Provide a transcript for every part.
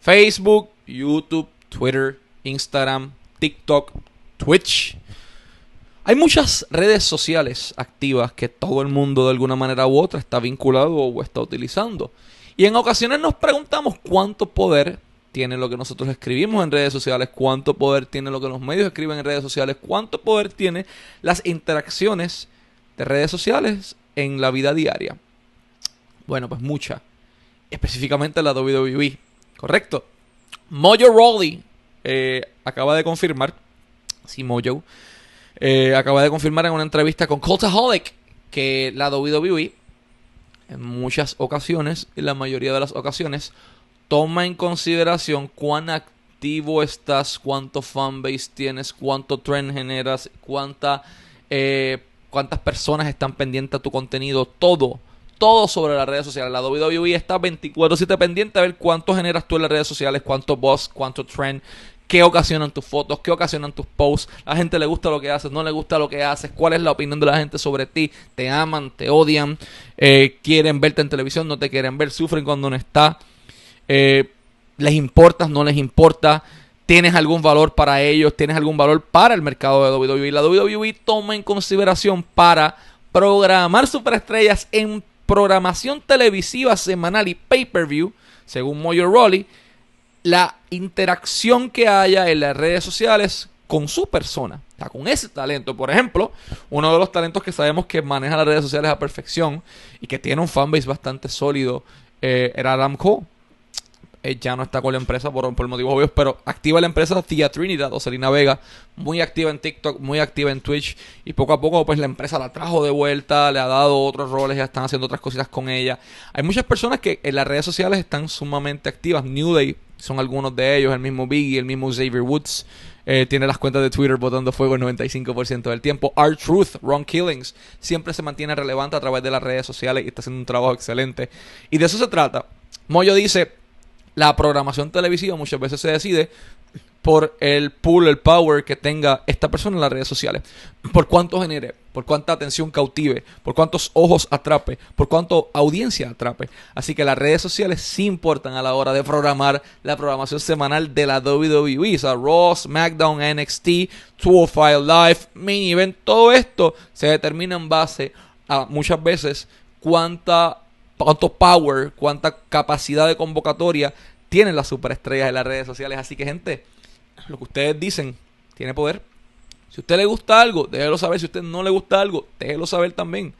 Facebook, YouTube, Twitter, Instagram, TikTok, Twitch. Hay muchas redes sociales activas que todo el mundo de alguna manera u otra está vinculado o está utilizando. Y en ocasiones nos preguntamos cuánto poder tiene lo que nosotros escribimos en redes sociales, cuánto poder tiene lo que los medios escriben en redes sociales, cuánto poder tiene las interacciones de redes sociales en la vida diaria. Bueno, pues mucha. Específicamente la WWE. Correcto. Mojo Rawley eh, acaba de confirmar, sí, Mojo, eh, acaba de confirmar en una entrevista con Cultaholic que la WWE en muchas ocasiones, en la mayoría de las ocasiones, toma en consideración cuán activo estás, cuánto fanbase tienes, cuánto trend generas, cuánta, eh, cuántas personas están pendientes a tu contenido, todo todo sobre las redes sociales. La WWE está 24-7 pendiente a ver cuánto generas tú en las redes sociales, cuánto buzz, cuánto trend, qué ocasionan tus fotos, qué ocasionan tus posts, la gente le gusta lo que haces, no le gusta lo que haces, cuál es la opinión de la gente sobre ti, te aman, te odian, eh, quieren verte en televisión, no te quieren ver, sufren cuando no está, eh, les importas, no les importa. ¿Tienes algún valor para ellos? ¿Tienes algún valor para el mercado de WWE? La WWE toma en consideración para programar superestrellas en programación televisiva semanal y pay-per-view, según Moyo Rolly, la interacción que haya en las redes sociales con su persona, con ese talento. Por ejemplo, uno de los talentos que sabemos que maneja las redes sociales a perfección y que tiene un fanbase bastante sólido eh, era Adam Cole. Eh, ya no está con la empresa por, por motivos obvios, pero activa la empresa Tía Trinidad o Vega, muy activa en TikTok, muy activa en Twitch, y poco a poco pues la empresa la trajo de vuelta, le ha dado otros roles, ya están haciendo otras cositas con ella. Hay muchas personas que en las redes sociales están sumamente activas, New Day son algunos de ellos, el mismo Biggie, el mismo Xavier Woods, eh, tiene las cuentas de Twitter botando fuego el 95% del tiempo. Art Truth, Wrong Killings, siempre se mantiene relevante a través de las redes sociales y está haciendo un trabajo excelente. Y de eso se trata. Moyo dice, la programación televisiva muchas veces se decide por el pool, el power que tenga esta persona en las redes sociales. Por cuánto genere, por cuánta atención cautive, por cuántos ojos atrape, por cuánta audiencia atrape. Así que las redes sociales sí importan a la hora de programar la programación semanal de la WWE. O Raw, SmackDown, NXT, 205 Live, Mini Event, todo esto se determina en base a muchas veces cuánta cuánto power, cuánta capacidad de convocatoria tienen las superestrellas de las redes sociales. Así que, gente, lo que ustedes dicen tiene poder. Si a usted le gusta algo, déjelo saber. Si a usted no le gusta algo, déjelo saber también.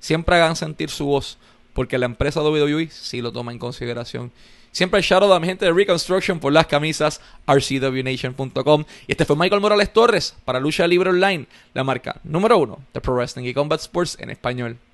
Siempre hagan sentir su voz, porque la empresa WWE sí lo toma en consideración. Siempre el shout out a mi gente de Reconstruction por las camisas, rcwnation.com. Y este fue Michael Morales Torres para Lucha Libre Online, la marca número uno de Pro Wrestling y Combat Sports en español.